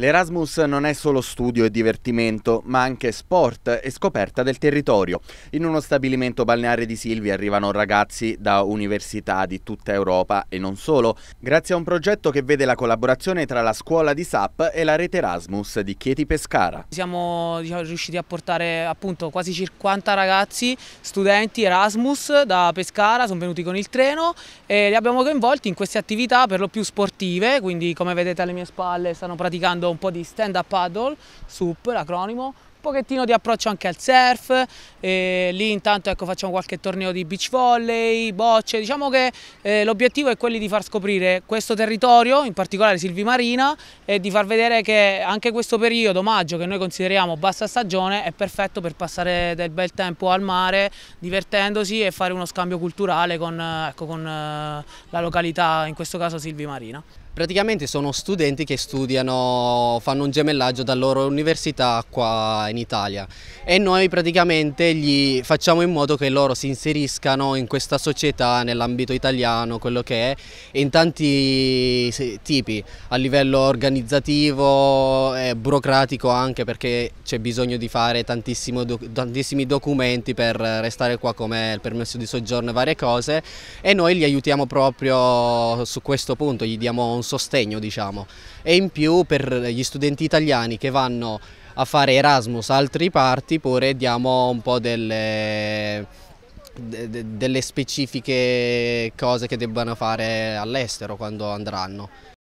L'Erasmus non è solo studio e divertimento, ma anche sport e scoperta del territorio. In uno stabilimento balneare di Silvi arrivano ragazzi da università di tutta Europa e non solo, grazie a un progetto che vede la collaborazione tra la scuola di SAP e la rete Erasmus di Chieti Pescara. Siamo diciamo, riusciti a portare appunto quasi 50 ragazzi, studenti Erasmus da Pescara, sono venuti con il treno e li abbiamo coinvolti in queste attività per lo più sportive, quindi come vedete alle mie spalle stanno praticando un po' di stand up paddle, SUP l'acronimo, un pochettino di approccio anche al surf, e lì intanto ecco, facciamo qualche torneo di beach volley, bocce, diciamo che eh, l'obiettivo è quello di far scoprire questo territorio, in particolare Silvi Marina, e di far vedere che anche questo periodo, maggio, che noi consideriamo bassa stagione, è perfetto per passare del bel tempo al mare, divertendosi e fare uno scambio culturale con, ecco, con eh, la località, in questo caso Silvi Marina. Praticamente sono studenti che studiano, fanno un gemellaggio dalla loro università qua in Italia e noi praticamente gli facciamo in modo che loro si inseriscano in questa società nell'ambito italiano, quello che è, in tanti tipi, a livello organizzativo e eh, burocratico anche perché c'è bisogno di fare tantissimi documenti per restare qua come il permesso di soggiorno e varie cose e noi li aiutiamo proprio su questo punto, gli diamo un sostegno diciamo e in più per gli studenti italiani che vanno a fare Erasmus a altri parti, pure diamo un po' delle, delle specifiche cose che debbano fare all'estero quando andranno.